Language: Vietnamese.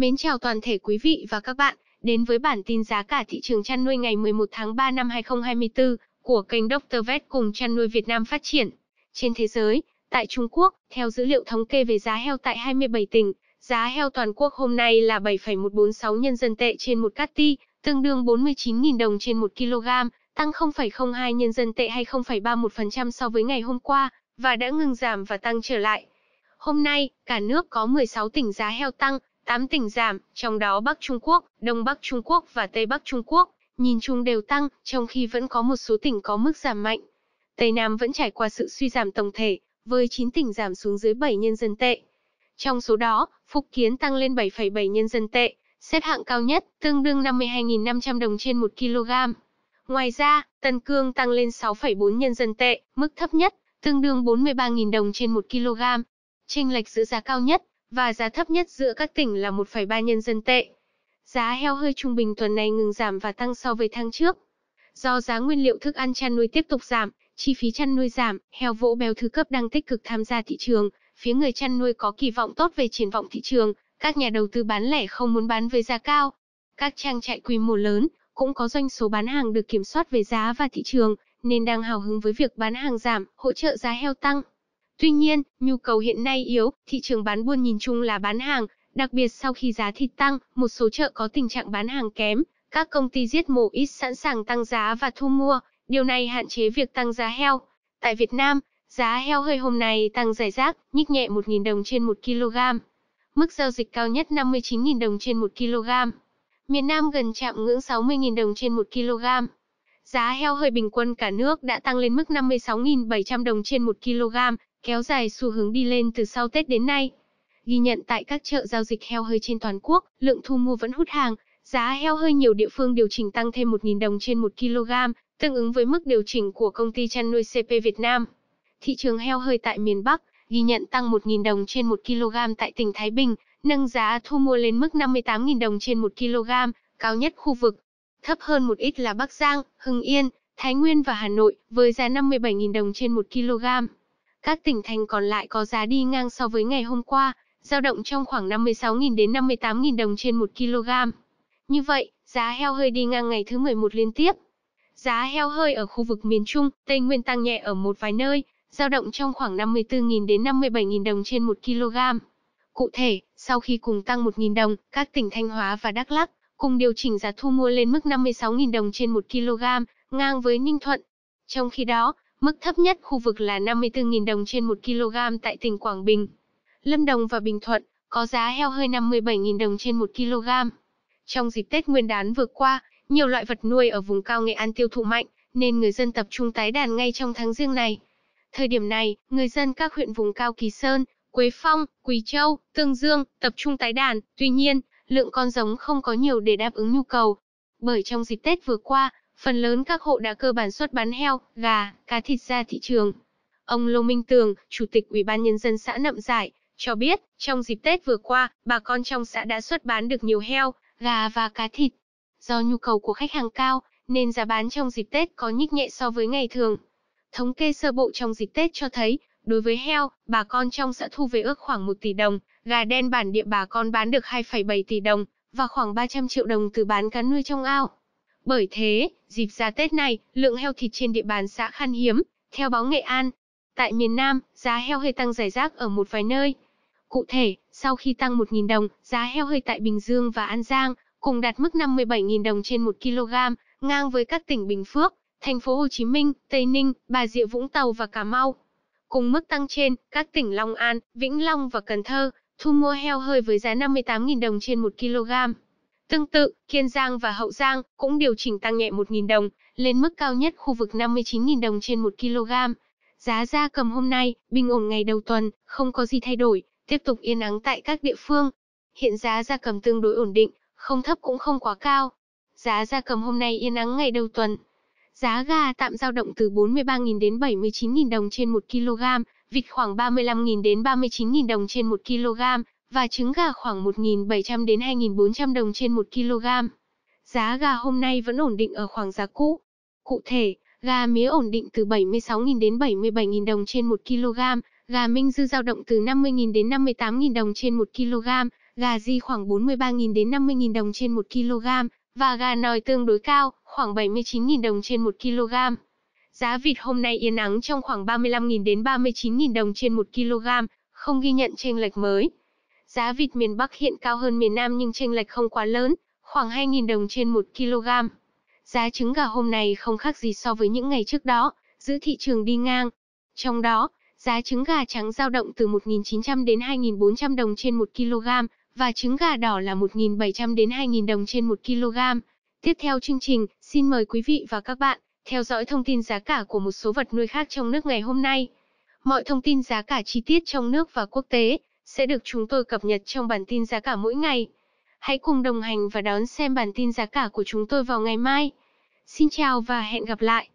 Mến chào toàn thể quý vị và các bạn đến với bản tin giá cả thị trường chăn nuôi ngày 11 tháng 3 năm 2024 của kênh Dr. Vet cùng chăn nuôi Việt Nam phát triển. Trên thế giới, tại Trung Quốc, theo dữ liệu thống kê về giá heo tại 27 tỉnh, giá heo toàn quốc hôm nay là 7,146 nhân dân tệ trên một cát ti, tương đương 49.000 đồng trên 1 kg, tăng 0,02 nhân dân tệ hay 0,31% so với ngày hôm qua, và đã ngừng giảm và tăng trở lại. Hôm nay, cả nước có 16 tỉnh giá heo tăng, 8 tỉnh giảm, trong đó Bắc Trung Quốc, Đông Bắc Trung Quốc và Tây Bắc Trung Quốc, nhìn chung đều tăng, trong khi vẫn có một số tỉnh có mức giảm mạnh. Tây Nam vẫn trải qua sự suy giảm tổng thể, với 9 tỉnh giảm xuống dưới 7 nhân dân tệ. Trong số đó, Phúc Kiến tăng lên 7,7 nhân dân tệ, xếp hạng cao nhất, tương đương 52.500 đồng trên 1 kg. Ngoài ra, Tân Cương tăng lên 6,4 nhân dân tệ, mức thấp nhất, tương đương 43.000 đồng trên 1 kg. Chênh lệch giữa giá cao nhất và giá thấp nhất giữa các tỉnh là 1,3 nhân dân tệ. Giá heo hơi trung bình tuần này ngừng giảm và tăng so với tháng trước. Do giá nguyên liệu thức ăn chăn nuôi tiếp tục giảm, chi phí chăn nuôi giảm, heo vỗ béo thứ cấp đang tích cực tham gia thị trường, phía người chăn nuôi có kỳ vọng tốt về triển vọng thị trường, các nhà đầu tư bán lẻ không muốn bán với giá cao. Các trang trại quy mô lớn cũng có doanh số bán hàng được kiểm soát về giá và thị trường, nên đang hào hứng với việc bán hàng giảm, hỗ trợ giá heo tăng. Tuy nhiên, nhu cầu hiện nay yếu, thị trường bán buôn nhìn chung là bán hàng, đặc biệt sau khi giá thịt tăng, một số chợ có tình trạng bán hàng kém, các công ty giết mổ ít sẵn sàng tăng giá và thu mua, điều này hạn chế việc tăng giá heo. Tại Việt Nam, giá heo hơi hôm nay tăng giải rác, nhích nhẹ 1.000 đồng trên 1 kg. Mức giao dịch cao nhất 59.000 đồng trên 1 kg. Miền Nam gần chạm ngưỡng 60.000 đồng trên 1 kg. Giá heo hơi bình quân cả nước đã tăng lên mức 56.700 đồng trên 1 kg, kéo dài xu hướng đi lên từ sau Tết đến nay. Ghi nhận tại các chợ giao dịch heo hơi trên toàn quốc, lượng thu mua vẫn hút hàng, giá heo hơi nhiều địa phương điều chỉnh tăng thêm 1.000 đồng trên 1 kg, tương ứng với mức điều chỉnh của công ty chăn nuôi CP Việt Nam. Thị trường heo hơi tại miền Bắc ghi nhận tăng 1.000 đồng trên 1 kg tại tỉnh Thái Bình, nâng giá thu mua lên mức 58.000 đồng trên 1 kg, cao nhất khu vực. Thấp hơn một ít là Bắc Giang, Hưng Yên, Thái Nguyên và Hà Nội với giá 57.000 đồng trên 1 kg. Các tỉnh thành còn lại có giá đi ngang so với ngày hôm qua, giao động trong khoảng 56.000 đến 58.000 đồng trên 1 kg. Như vậy, giá heo hơi đi ngang ngày thứ 11 liên tiếp. Giá heo hơi ở khu vực miền Trung, Tây Nguyên tăng nhẹ ở một vài nơi, giao động trong khoảng 54.000 đến 57.000 đồng trên 1 kg. Cụ thể, sau khi cùng tăng 1.000 đồng, các tỉnh Thanh Hóa và Đắk Lắk cùng điều chỉnh giá thu mua lên mức 56.000 đồng trên 1 kg, ngang với Ninh Thuận. Trong khi đó, Mức thấp nhất khu vực là 54.000 đồng trên 1 kg tại tỉnh Quảng Bình. Lâm Đồng và Bình Thuận có giá heo hơi 57.000 đồng trên 1 kg. Trong dịp Tết Nguyên đán vừa qua, nhiều loại vật nuôi ở vùng cao Nghệ An tiêu thụ mạnh, nên người dân tập trung tái đàn ngay trong tháng riêng này. Thời điểm này, người dân các huyện vùng cao Kỳ Sơn, Quế Phong, Quỳ Châu, Tương Dương tập trung tái đàn, tuy nhiên, lượng con giống không có nhiều để đáp ứng nhu cầu. Bởi trong dịp Tết vừa qua, Phần lớn các hộ đã cơ bản xuất bán heo, gà, cá thịt ra thị trường. Ông Lô Minh Tường, Chủ tịch Ủy ban Nhân dân xã Nậm Giải, cho biết, trong dịp Tết vừa qua, bà con trong xã đã xuất bán được nhiều heo, gà và cá thịt. Do nhu cầu của khách hàng cao, nên giá bán trong dịp Tết có nhích nhẹ so với ngày thường. Thống kê sơ bộ trong dịp Tết cho thấy, đối với heo, bà con trong xã thu về ước khoảng 1 tỷ đồng, gà đen bản địa bà con bán được 2,7 tỷ đồng, và khoảng 300 triệu đồng từ bán cá nuôi trong ao. Bởi thế, dịp ra Tết này, lượng heo thịt trên địa bàn xã khan hiếm, theo báo Nghệ An. Tại miền Nam, giá heo hơi tăng rải rác ở một vài nơi. Cụ thể, sau khi tăng 1.000 đồng, giá heo hơi tại Bình Dương và An Giang cùng đạt mức 57.000 đồng trên 1 kg, ngang với các tỉnh Bình Phước, thành phố Hồ Chí Minh, Tây Ninh, Bà Rịa Vũng Tàu và Cà Mau. Cùng mức tăng trên, các tỉnh Long An, Vĩnh Long và Cần Thơ thu mua heo hơi với giá 58.000 đồng trên 1 kg. Tương tự, Kiên Giang và Hậu Giang cũng điều chỉnh tăng nhẹ 1.000 đồng, lên mức cao nhất khu vực 59.000 đồng trên 1 kg. Giá da cầm hôm nay, bình ổn ngày đầu tuần, không có gì thay đổi, tiếp tục yên ắng tại các địa phương. Hiện giá da cầm tương đối ổn định, không thấp cũng không quá cao. Giá da cầm hôm nay yên ắng ngày đầu tuần. Giá gà tạm giao động từ 43.000 đến 79.000 đồng trên 1 kg, vịt khoảng 35.000 đến 39.000 đồng trên 1 kg, và trứng gà khoảng 1.700 đến 2.400 đồng trên 1 kg. Giá gà hôm nay vẫn ổn định ở khoảng giá cũ. Cụ thể, gà mía ổn định từ 76.000 đến 77.000 đồng trên 1 kg, gà minh dư dao động từ 50.000 đến 58.000 đồng trên 1 kg, gà di khoảng 43.000 đến 50.000 đồng trên 1 kg, và gà nòi tương đối cao, khoảng 79.000 đồng trên 1 kg. Giá vịt hôm nay yên ắng trong khoảng 35.000 đến 39.000 đồng trên 1 kg, không ghi nhận chênh lệch mới. Giá vịt miền Bắc hiện cao hơn miền Nam nhưng chênh lệch không quá lớn, khoảng 2.000 đồng trên 1 kg. Giá trứng gà hôm nay không khác gì so với những ngày trước đó, giữ thị trường đi ngang. Trong đó, giá trứng gà trắng giao động từ 1.900 đến 2.400 đồng trên 1 kg, và trứng gà đỏ là 1.700 đến 2.000 đồng trên 1 kg. Tiếp theo chương trình, xin mời quý vị và các bạn theo dõi thông tin giá cả của một số vật nuôi khác trong nước ngày hôm nay. Mọi thông tin giá cả chi tiết trong nước và quốc tế sẽ được chúng tôi cập nhật trong bản tin giá cả mỗi ngày. Hãy cùng đồng hành và đón xem bản tin giá cả của chúng tôi vào ngày mai. Xin chào và hẹn gặp lại!